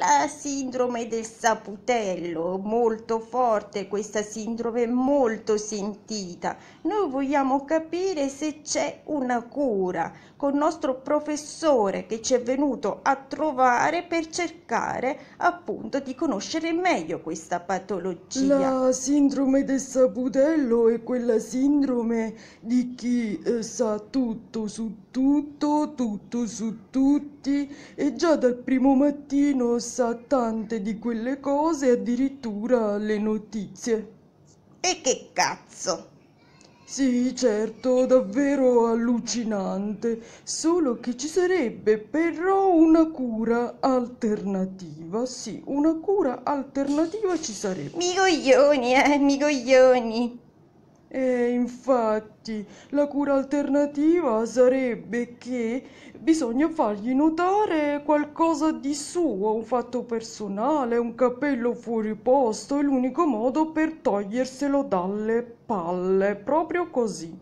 la sindrome del saputello, molto forte questa sindrome, molto sentita. Noi vogliamo capire se c'è una cura con il nostro professore che ci è venuto a trovare per cercare appunto di conoscere meglio questa patologia. La sindrome del saputello è quella sindrome di chi eh, sa tutto su tutto, tutto su tutti e già dal primo mattino sa tante di quelle cose, addirittura le notizie. E che cazzo? Sì, certo, davvero allucinante, solo che ci sarebbe però una cura alternativa, sì, una cura alternativa ci sarebbe. Migoglioni, eh, migoglioni. E infatti la cura alternativa sarebbe che bisogna fargli notare qualcosa di suo, un fatto personale, un capello fuori posto, è l'unico modo per toglierselo dalle palle, proprio così.